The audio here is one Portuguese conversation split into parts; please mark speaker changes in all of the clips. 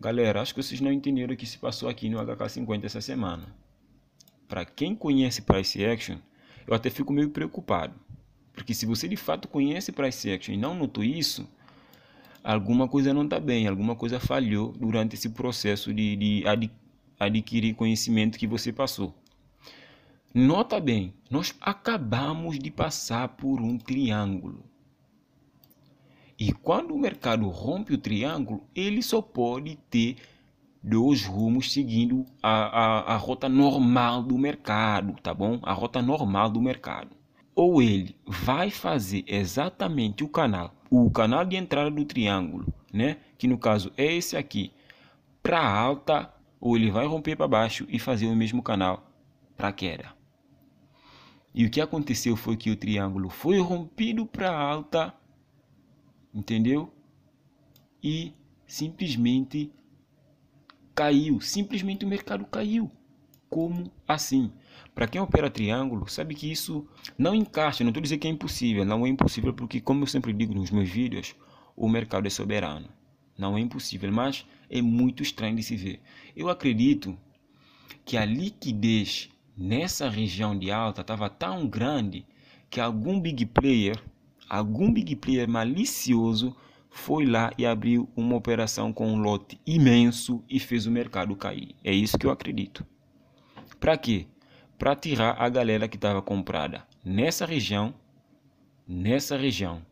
Speaker 1: Galera, acho que vocês não entenderam o que se passou aqui no HK50 essa semana. Para quem conhece Price Action, eu até fico meio preocupado. Porque se você de fato conhece Price Action e não notou isso, alguma coisa não está bem, alguma coisa falhou durante esse processo de, de ad, adquirir conhecimento que você passou. Nota bem, nós acabamos de passar por um triângulo. E quando o mercado rompe o triângulo, ele só pode ter dois rumos seguindo a, a, a rota normal do mercado, tá bom? A rota normal do mercado. Ou ele vai fazer exatamente o canal, o canal de entrada do triângulo, né? Que no caso é esse aqui, para alta, ou ele vai romper para baixo e fazer o mesmo canal para queda. E o que aconteceu foi que o triângulo foi rompido para alta entendeu? E simplesmente caiu, simplesmente o mercado caiu. Como assim? Para quem opera triângulo, sabe que isso não encaixa, não estou dizendo que é impossível, não é impossível porque como eu sempre digo nos meus vídeos, o mercado é soberano. Não é impossível, mas é muito estranho de se ver. Eu acredito que a liquidez nessa região de alta estava tão grande que algum big player algum big player malicioso foi lá e abriu uma operação com um lote imenso e fez o mercado cair. É isso que eu acredito. Para quê? Para tirar a galera que estava comprada nessa região, nessa região,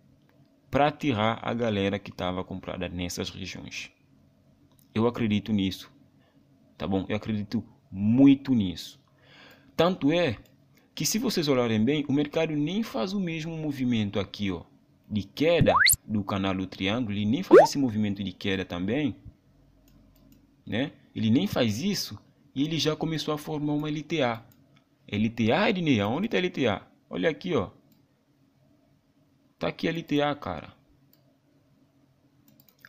Speaker 1: para tirar a galera que estava comprada nessas regiões. Eu acredito nisso. Tá bom? Eu acredito muito nisso. Tanto é que se vocês olharem bem, o mercado nem faz o mesmo movimento aqui, ó, de queda do canal do triângulo, ele nem faz esse movimento de queda também, né? Ele nem faz isso e ele já começou a formar uma LTA. LTA Edneia, de neon, onde tá LTA? Olha aqui, ó. Tá aqui a LTA, cara.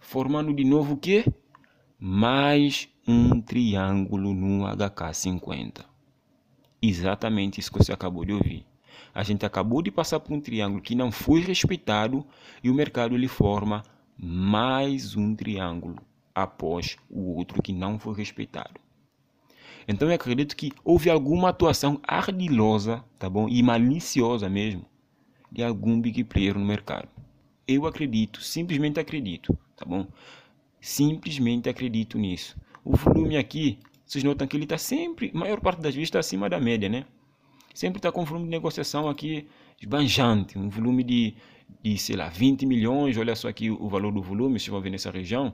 Speaker 1: Formando de novo o quê? Mais um triângulo no HK50. Exatamente isso que você acabou de ouvir. A gente acabou de passar por um triângulo que não foi respeitado e o mercado lhe forma mais um triângulo após o outro que não foi respeitado. Então eu acredito que houve alguma atuação ardilosa, tá bom? E maliciosa mesmo de algum big player no mercado. Eu acredito, simplesmente acredito, tá bom? Simplesmente acredito nisso. O volume aqui vocês notam que ele está sempre, maior parte das vezes, está acima da média, né? Sempre está com volume de negociação aqui esbanjante, um volume de, de, sei lá, 20 milhões. Olha só aqui o valor do volume, vocês vão ver nessa região.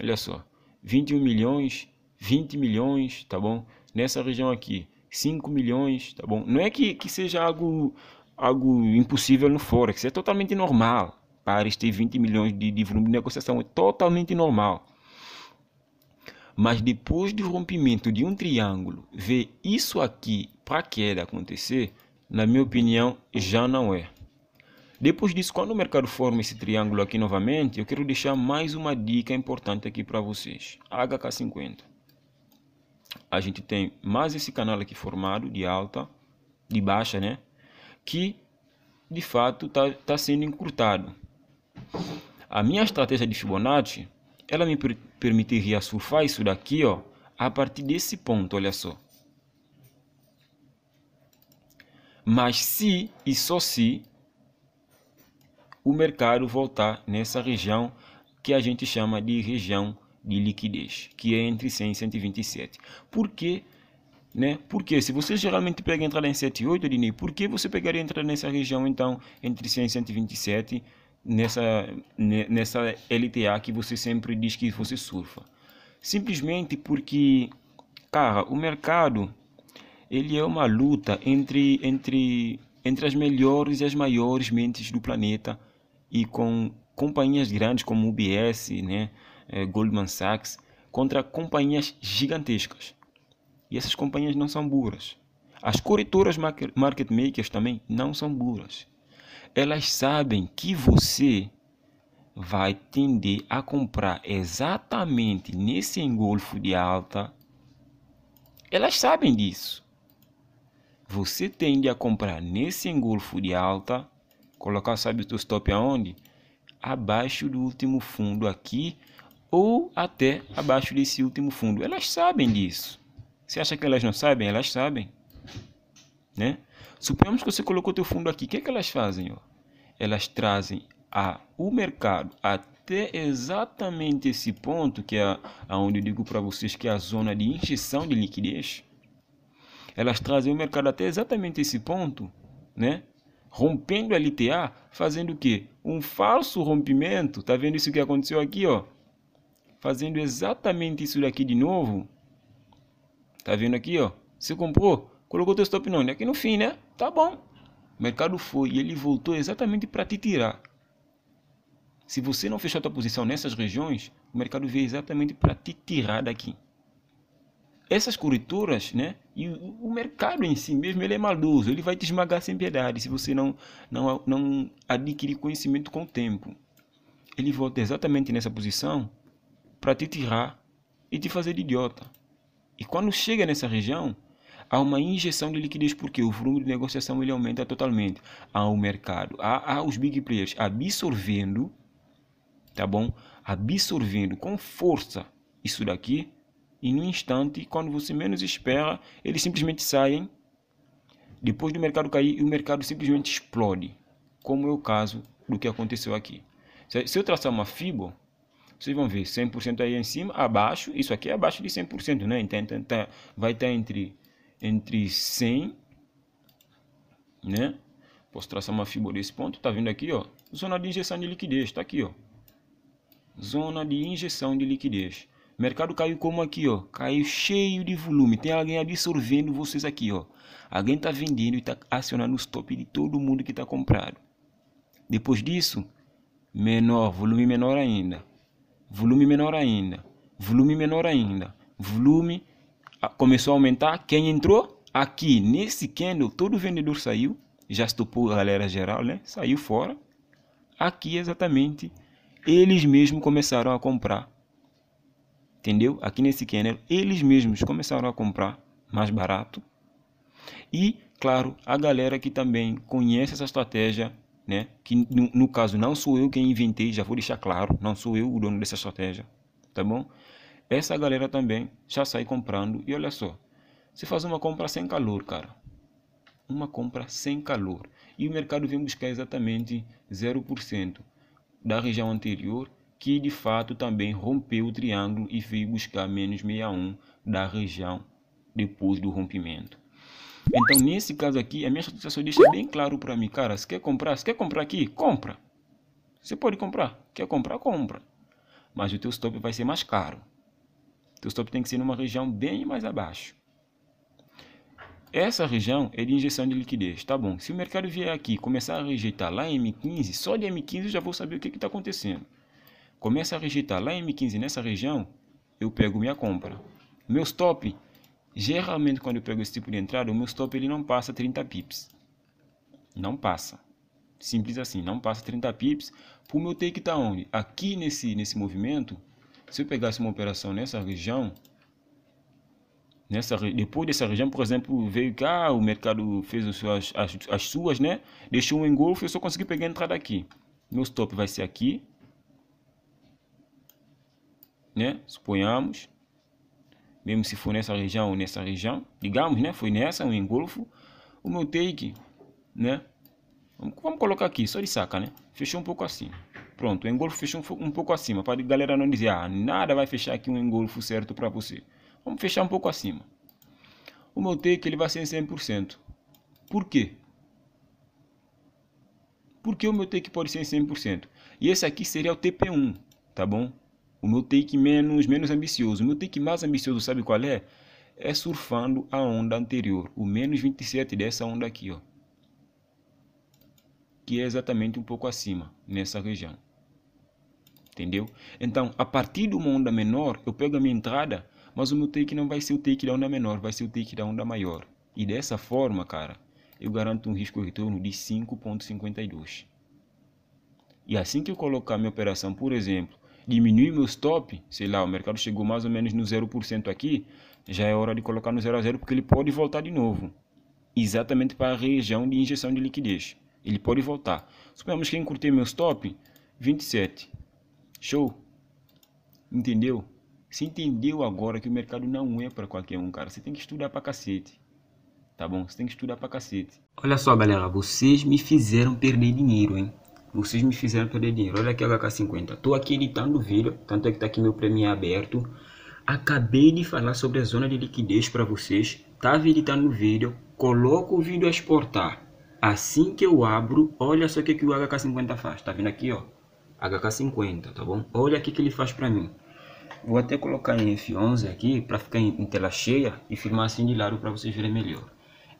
Speaker 1: Olha só, 21 milhões, 20 milhões, tá bom? Nessa região aqui, 5 milhões, tá bom? Não é que, que seja algo, algo impossível no Forex, é totalmente normal. para este 20 milhões de, de volume de negociação, é totalmente normal. Mas depois do rompimento de um triângulo, ver isso aqui para queda é acontecer, na minha opinião, já não é. Depois disso, quando o mercado forma esse triângulo aqui novamente, eu quero deixar mais uma dica importante aqui para vocês. HK50. A gente tem mais esse canal aqui formado de alta, de baixa, né? Que de fato está tá sendo encurtado. A minha estratégia de Fibonacci, ela me permitiria surfar isso daqui, ó, a partir desse ponto, olha só. Mas se e só se o mercado voltar nessa região que a gente chama de região de liquidez, que é entre 100 e 127. Por quê? Né? Porque se você geralmente pega a entrada em 78, Dini, por que você pegaria entrar entrada nessa região então entre 100 e 127? nessa, nessa LTA que você sempre diz que você surfa. Simplesmente porque, cara, o mercado ele é uma luta entre, entre, entre as melhores e as maiores mentes do planeta e com companhias grandes como UBS, né, é, Goldman Sachs, contra companhias gigantescas. E essas companhias não são burras. As corretoras market makers também não são burras elas sabem que você vai tender a comprar exatamente nesse engolfo de alta. Elas sabem disso. Você tende a comprar nesse engolfo de alta, colocar, sabe, o seu stop aonde? Abaixo do último fundo aqui ou até abaixo desse último fundo. Elas sabem disso. Você acha que elas não sabem? Elas sabem, né? Suponhamos que você colocou teu fundo aqui, o que, é que elas fazem? Ó? Elas trazem a, o mercado até exatamente esse ponto, que é onde eu digo para vocês que é a zona de injeção de liquidez. Elas trazem o mercado até exatamente esse ponto, né? rompendo a LTA, fazendo o quê? Um falso rompimento, tá vendo isso que aconteceu aqui, ó? Fazendo exatamente isso daqui de novo. Tá vendo aqui, ó? Você comprou, colocou teu stop não, aqui né? no fim, né? Tá bom. O mercado foi e ele voltou exatamente para te tirar. Se você não fechar tua posição nessas regiões, o mercado veio exatamente para te tirar daqui. Essas corretoras, né? E o mercado em si mesmo, ele é maldoso, ele vai te esmagar sem piedade se você não, não, não adquirir conhecimento com o tempo. Ele volta exatamente nessa posição para te tirar e te fazer de idiota. E quando chega nessa região, há uma injeção de liquidez porque o volume de negociação ele aumenta totalmente. Há o mercado, há, há os big players absorvendo, tá bom? Absorvendo com força isso daqui e no instante, quando você menos espera, eles simplesmente saem. Depois do mercado cair, o mercado simplesmente explode, como é o caso do que aconteceu aqui. Se eu traçar uma FIBO, vocês vão ver 100% aí em cima, abaixo, isso aqui é abaixo de 100%, né? Então, então tá, vai estar tá entre entre 100, né? Posso traçar uma figura desse ponto, tá vendo aqui, ó, zona de injeção de liquidez, tá aqui, ó. Zona de injeção de liquidez. Mercado caiu como aqui, ó, caiu cheio de volume. Tem alguém absorvendo vocês aqui, ó. Alguém tá vendendo e tá acionando o stop de todo mundo que tá comprado. Depois disso, menor, volume menor ainda. Volume menor ainda. Volume menor ainda. Volume começou a aumentar. Quem entrou aqui nesse candle, todo vendedor saiu, já estopou a galera geral, né? Saiu fora. Aqui exatamente, eles mesmos começaram a comprar. Entendeu? Aqui nesse candle, eles mesmos começaram a comprar mais barato. E, claro, a galera que também conhece essa estratégia, né? Que no, no caso não sou eu quem inventei, já vou deixar claro, não sou eu o dono dessa estratégia, tá bom? Essa galera também já sai comprando e olha só, você faz uma compra sem calor, cara. Uma compra sem calor. E o mercado vem buscar exatamente 0% da região anterior, que de fato também rompeu o triângulo e veio buscar menos 61 da região depois do rompimento. Então, nesse caso aqui, a minha situação deixa bem claro para mim, cara, se quer comprar, se quer comprar aqui, compra. Você pode comprar, quer comprar, compra. Mas o teu stop vai ser mais caro. Teu stop tem que ser numa região bem mais abaixo. Essa região é de injeção de liquidez, tá bom? Se o mercado vier aqui começar a rejeitar lá em M15, só de M15 eu já vou saber o que está acontecendo. Começa a rejeitar lá em M15 nessa região, eu pego minha compra. Meu stop, geralmente quando eu pego esse tipo de entrada, o meu stop ele não passa 30 pips. Não passa. Simples assim, não passa 30 pips. O meu take está onde? Aqui nesse, nesse movimento, se eu pegasse uma operação nessa região, nessa depois dessa região, por exemplo, veio cá, o mercado fez as suas, as, as suas né? Deixou um engolfo, eu só consegui pegar a entrada aqui. Meu stop vai ser aqui, né? Suponhamos, mesmo se for nessa região ou nessa região, digamos, né? Foi nessa, um engolfo. O meu take, né? vamos colocar aqui, só de saca, né? Fechou um pouco assim. Pronto, o engolfo fechou um, pouco acima, para a galera não dizer, ah, nada vai fechar aqui um engolfo certo para você. Vamos fechar um pouco acima. O meu take ele vai ser em 100%. Por quê? Porque o meu take pode ser em 100%. E esse aqui seria o TP1, tá bom? O meu take menos, menos ambicioso. O meu take mais ambicioso, sabe qual é? É surfando a onda anterior, o menos 27 dessa onda aqui, ó. Que é exatamente um pouco acima, nessa região entendeu? Então, a partir de uma onda menor, eu pego a minha entrada, mas o meu take não vai ser o take da onda menor, vai ser o take da onda maior. E dessa forma, cara, eu garanto um risco retorno de 5.52. E assim que eu colocar minha operação, por exemplo, diminuir meu stop, sei lá, o mercado chegou mais ou menos no 0% aqui, já é hora de colocar no 0 a 0 porque ele pode voltar de novo. Exatamente para a região de injeção de liquidez. Ele pode voltar. Suponhamos que encurtei meu stop 27. Show? Entendeu? Você entendeu agora que o mercado não é para qualquer um, cara. Você tem que estudar pra cacete. Tá bom? Você tem que estudar pra cacete. Olha só, galera. Vocês me fizeram perder dinheiro, hein? Vocês me fizeram perder dinheiro. Olha aqui o HK50. Tô aqui editando o vídeo. Tanto é que tá aqui meu prêmio aberto. Acabei de falar sobre a zona de liquidez para vocês. Tava editando o vídeo. Coloco o vídeo a exportar. Assim que eu abro, olha só o que, que o HK50 faz. Tá vendo aqui, ó? HK50, tá bom? Olha aqui que ele faz para mim. Vou até colocar em F11 aqui para ficar em, em, tela cheia e filmar assim de lado para vocês verem melhor.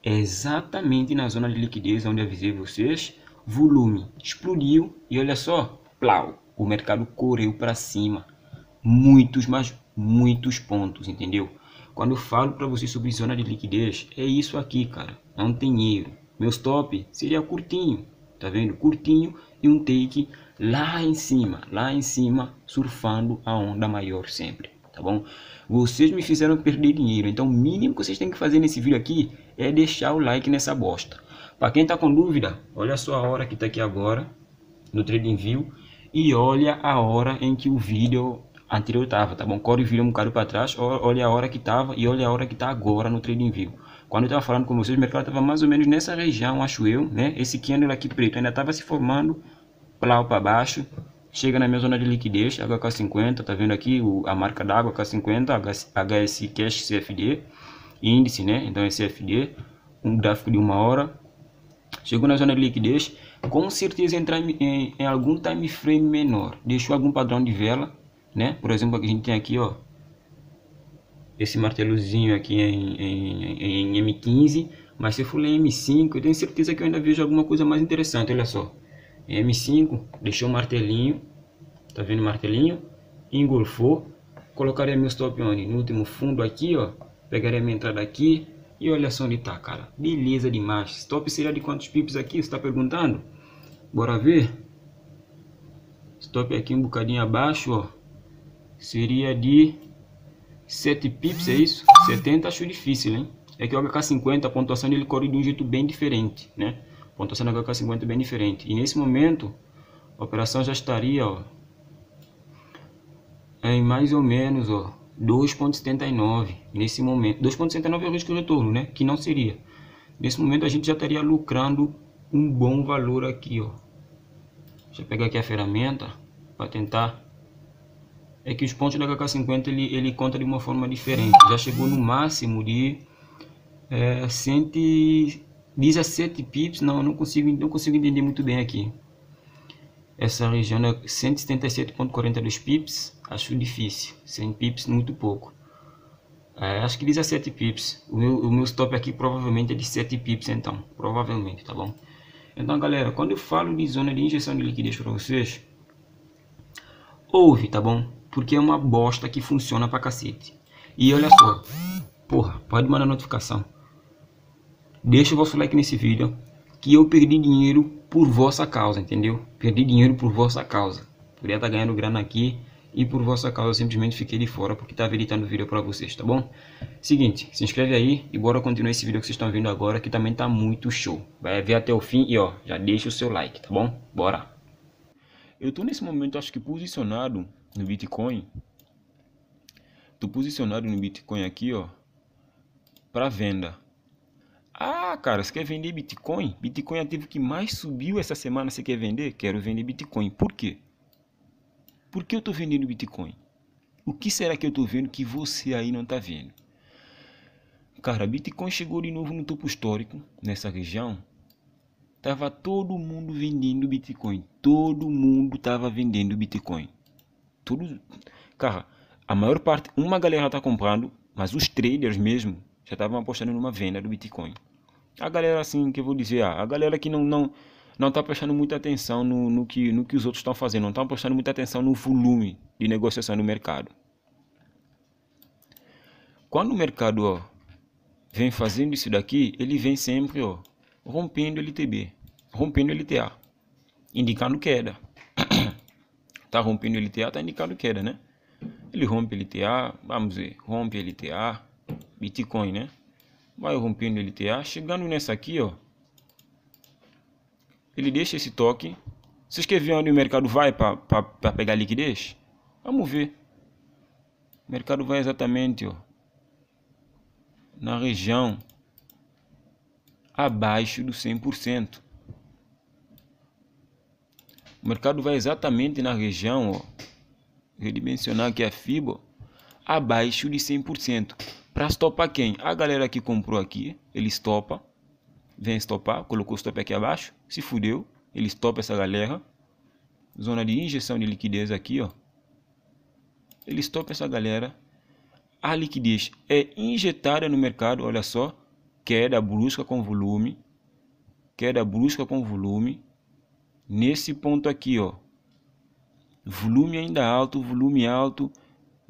Speaker 1: É exatamente na zona de liquidez onde avisei vocês, volume explodiu e olha só, plau, o mercado correu para cima. Muitos, mas muitos pontos, entendeu? Quando eu falo para vocês sobre zona de liquidez, é isso aqui, cara. Não tem erro. Meu stop seria curtinho, tá vendo? Curtinho e um take lá em cima, lá em cima, surfando a onda maior sempre, tá bom? Vocês me fizeram perder dinheiro, então o mínimo que vocês têm que fazer nesse vídeo aqui é deixar o like nessa bosta. Para quem tá com dúvida, olha só a hora que tá aqui agora no Trading View e olha a hora em que o vídeo anterior tava, tá bom? Corre o vídeo um bocado para trás, olha a hora que tava e olha a hora que tá agora no Trading View. Quando eu estava falando com vocês, o mercado estava mais ou menos nessa região, acho eu, né? Esse candle aqui preto ainda tava se formando, plau para baixo, chega na minha zona de liquidez, HK50, tá vendo aqui o, a marca d'água HK50, HS Cash CFD, índice, né? Então é CFD, um gráfico de uma hora. Chegou na zona de liquidez, com certeza entrar em, em, em, algum time frame menor, deixou algum padrão de vela, né? Por exemplo, a gente tem aqui, ó, esse martelozinho aqui em, em M15, mas se for em M5, eu tenho certeza que eu ainda vejo alguma coisa mais interessante, olha só. M5, deixou o martelinho, tá vendo o martelinho? Engolfou, colocaria meu stop on no último fundo aqui, ó, pegaria minha entrada aqui e olha só onde tá, cara. Beleza demais. Stop seria de quantos pips aqui? Você está perguntando? Bora ver? Stop é aqui um bocadinho abaixo, ó. Seria de 7 pips, é isso? 70 acho difícil, hein? É que o HK50, a pontuação dele corre de um jeito bem diferente, né? pontuação da HK50 é bem diferente. E nesse momento, a operação já estaria ó, em mais ou menos 2,79. Nesse momento, 2,79 é o risco de retorno, né? Que não seria. Nesse momento, a gente já estaria lucrando um bom valor aqui, ó. Deixa eu pegar aqui a ferramenta para tentar. É que os pontos da HK50 ele, ele conta de uma forma diferente. Já chegou no máximo de é, eh, 100. 17 pips, não, não consigo, não consigo entender muito bem aqui. Essa região é 177.42 pips, acho difícil, 100 pips muito pouco. É, acho que 17 pips, o meu, o meu stop aqui provavelmente é de 7 pips então, provavelmente, tá bom? Então galera, quando eu falo de zona de injeção de liquidez para vocês, ouve, tá bom? Porque é uma bosta que funciona pra cacete. E olha só, porra, pode mandar notificação deixa o vosso like nesse vídeo, que eu perdi dinheiro por vossa causa, entendeu? Perdi dinheiro por vossa causa. Poderia estar tá ganhando grana aqui e por vossa causa eu simplesmente fiquei de fora porque estava editando o vídeo para vocês, tá bom? Seguinte, se inscreve aí e bora continuar esse vídeo que vocês estão vendo agora que também tá muito show. Vai ver até o fim e ó, já deixa o seu like, tá bom? Bora! Eu tô nesse momento acho que posicionado no Bitcoin. Tô posicionado no Bitcoin aqui, ó, para venda. Ah, cara, você quer vender Bitcoin? Bitcoin é ativo que mais subiu essa semana. Você quer vender? Quero vender Bitcoin. Por quê? Por que eu estou vendendo Bitcoin? O que será que eu estou vendo que você aí não está vendo? Cara, Bitcoin chegou de novo no topo histórico nessa região. Tava todo mundo vendendo Bitcoin. Todo mundo tava vendendo Bitcoin. Todo... Cara, a maior parte, uma galera tá comprando, mas os traders mesmo já estavam apostando numa venda do Bitcoin. A galera assim, que eu vou dizer, ah, a galera que não não não está prestando muita atenção no, no, que, no que os outros estão fazendo, não está prestando muita atenção no volume de negociação no mercado. Quando o mercado ó, vem fazendo isso daqui, ele vem sempre ó, rompendo LTB, rompendo LTA, indicando queda. tá rompendo LTA, tá indicando queda, né? Ele rompe LTA, vamos ver, rompe LTA, Bitcoin, né? vai rompendo LTA, chegando nessa aqui, ó, ele deixa esse toque. Vocês querem ver onde o mercado vai para pegar liquidez? Vamos ver. O mercado vai exatamente ó, na região abaixo do 100%. O mercado vai exatamente na região, ó, redimensionar aqui a fibra abaixo de 100%. Para stopar quem? A galera que comprou aqui, ele stopa vem stopar colocou o stop aqui abaixo, se fudeu, ele stopa essa galera. Zona de injeção de liquidez aqui, ó. Ele stopa essa galera. A liquidez é injetada no mercado, olha só, queda brusca com volume, queda brusca com volume. Nesse ponto aqui, ó. Volume ainda alto, volume alto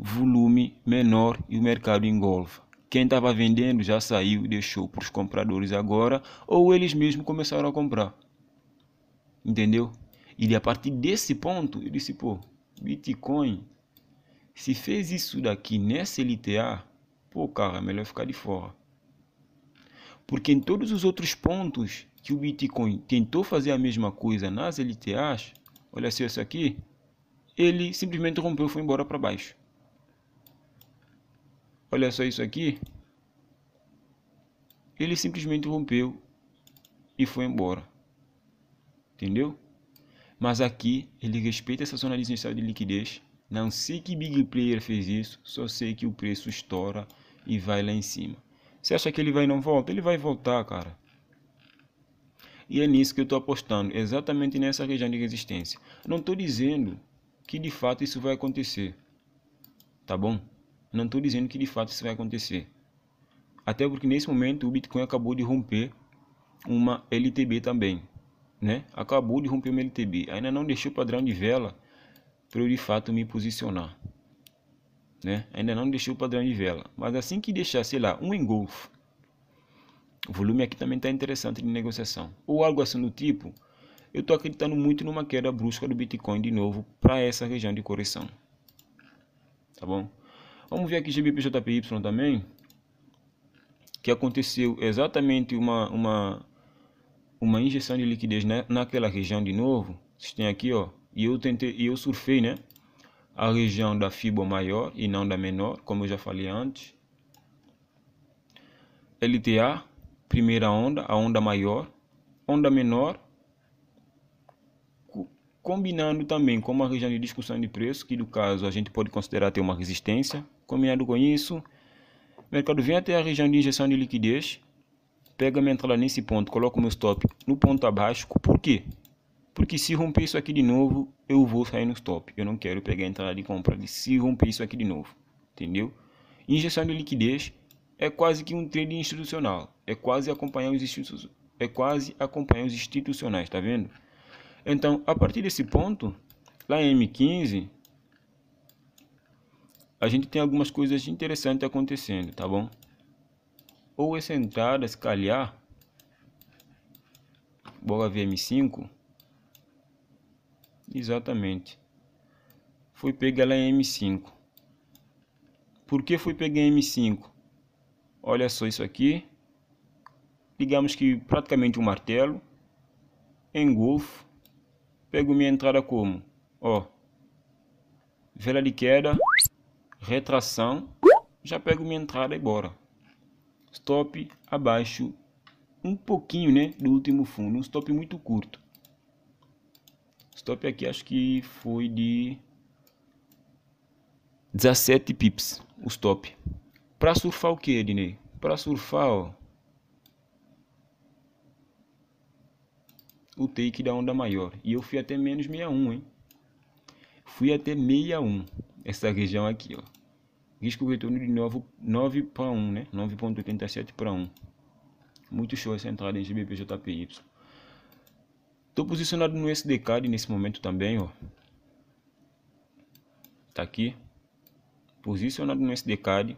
Speaker 1: volume menor e o mercado engolfa. Quem estava vendendo já saiu, deixou para os compradores agora, ou eles mesmos começaram a comprar. Entendeu? E a partir desse ponto, ele disse, pô, Bitcoin, se fez isso daqui nessa LTA, pô, cara, é melhor ficar de fora. Porque em todos os outros pontos que o Bitcoin tentou fazer a mesma coisa nas LTAs, olha só isso aqui, ele simplesmente rompeu e foi embora para baixo olha só isso aqui, ele simplesmente rompeu e foi embora. Entendeu? Mas aqui ele respeita essa zona de inicial de liquidez. Não sei que big player fez isso, só sei que o preço estoura e vai lá em cima. Você acha que ele vai e não volta? Ele vai voltar, cara. E é nisso que eu estou apostando, exatamente nessa região de resistência. Não estou dizendo que de fato isso vai acontecer, tá bom? Não estou dizendo que de fato isso vai acontecer. Até porque nesse momento o Bitcoin acabou de romper uma LTB também, né? Acabou de romper uma LTB, ainda não deixou o padrão de vela para eu de fato me posicionar, né? Ainda não deixou o padrão de vela, mas assim que deixar, sei lá, um engolfo, o volume aqui também está interessante de negociação ou algo assim do tipo. Eu estou acreditando muito numa queda brusca do Bitcoin de novo para essa região de correção, tá bom? Vamos ver aqui GBPJPY também, que aconteceu exatamente uma, uma, uma injeção de liquidez né? naquela região de novo. Vocês têm aqui, ó, e eu tentei, e eu surfei, né? A região da fibra maior e não da menor, como eu já falei antes. LTA, primeira onda, a onda maior, onda menor, Combinando também com uma região de discussão de preço, que no caso a gente pode considerar ter uma resistência. Combinado com isso, mercado vem até a região de injeção de liquidez, pega minha entrada nesse ponto, coloco meu stop no ponto abaixo. Por quê? Porque se romper isso aqui de novo, eu vou sair no stop. Eu não quero pegar a entrada de compra se romper isso aqui de novo. Entendeu? Injeção de liquidez é quase que um trade institucional. É quase acompanhar os institucionais. É quase acompanhar os institucionais, tá vendo? Então, a partir desse ponto, lá em M15, a gente tem algumas coisas interessantes acontecendo, tá bom? Ou essa é entrada, se calhar, bola VM5, exatamente, foi pega lá em M5. Por que foi pegar em M5? Olha só isso aqui, digamos que praticamente um martelo, engolfo, Pego minha entrada como? Ó, vela de queda, retração, já pego minha entrada e bora. Stop abaixo um pouquinho, né, do último fundo, um stop muito curto. Stop aqui acho que foi de 17 pips o stop. Para surfar o que, Ednei? Para surfar, ó, o take da onda maior. E eu fui até menos 61, hein? Fui até 61, essa região aqui, ó. Risco retorno de 9, 9 para 1, né? 9.87 para 1. Muito show essa entrada em GBPJPY. Tô posicionado no SDCAD nesse momento também, ó. Tá aqui. Posicionado no SDCAD.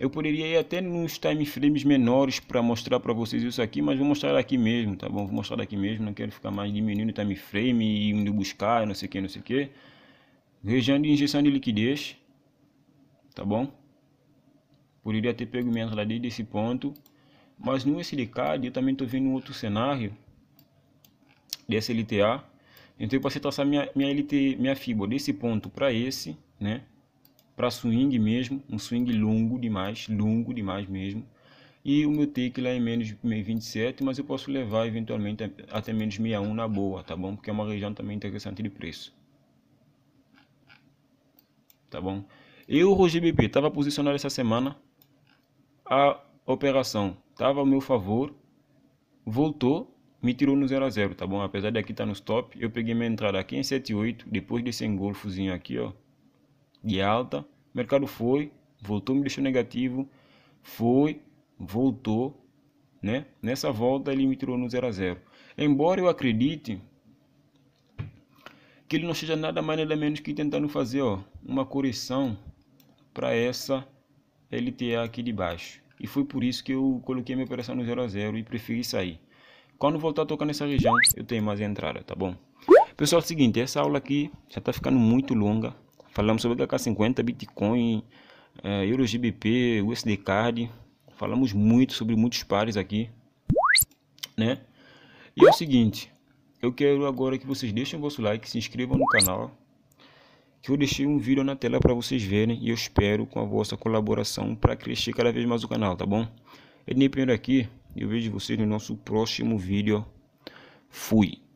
Speaker 1: Eu poderia ir até nos time frames menores para mostrar para vocês isso aqui, mas vou mostrar aqui mesmo, tá bom? Vou mostrar aqui mesmo, não quero ficar mais diminuindo o time frame e indo buscar, não sei o que, não sei o que. Região de injeção de liquidez, tá bom? Poderia ter pego minha entrada desse ponto, mas no SDK eu também estou vendo um outro cenário dessa LTA. Então eu passei a traçar minha, minha, LT, minha fibra desse ponto para esse, né? para swing mesmo, um swing longo demais, longo demais mesmo. E o meu take lá em é menos 27, mas eu posso levar eventualmente até menos 61 na boa, tá bom? Porque é uma região também interessante de preço. Tá bom? Eu, Roger BP, estava posicionado essa semana. A operação estava ao meu favor. Voltou, me tirou no 0 a 0, tá bom? Apesar de aqui estar tá no stop, eu peguei minha entrada aqui em 78, depois desse engolfozinho aqui, ó de alta, o mercado foi, voltou, me deixou negativo, foi, voltou, né? Nessa volta ele me tirou no 0 a 0. Embora eu acredite que ele não seja nada mais nada menos que tentando fazer, ó, uma correção para essa LTA aqui de baixo. E foi por isso que eu coloquei minha operação no 0 a 0 e preferi sair. Quando voltar a tocar nessa região, eu tenho mais entrada, tá bom? Pessoal, é o seguinte, essa aula aqui já está ficando muito longa. Falamos sobre HK50, Bitcoin, Euro, eh, EuroGBP, USD Card. Falamos muito sobre muitos pares aqui, né? E é o seguinte, eu quero agora que vocês deixem o vosso like, se inscrevam no canal, que eu deixei um vídeo na tela para vocês verem e eu espero com a vossa colaboração para crescer cada vez mais o canal, tá bom? Ednei primeiro aqui, eu vejo vocês no nosso próximo vídeo. Fui!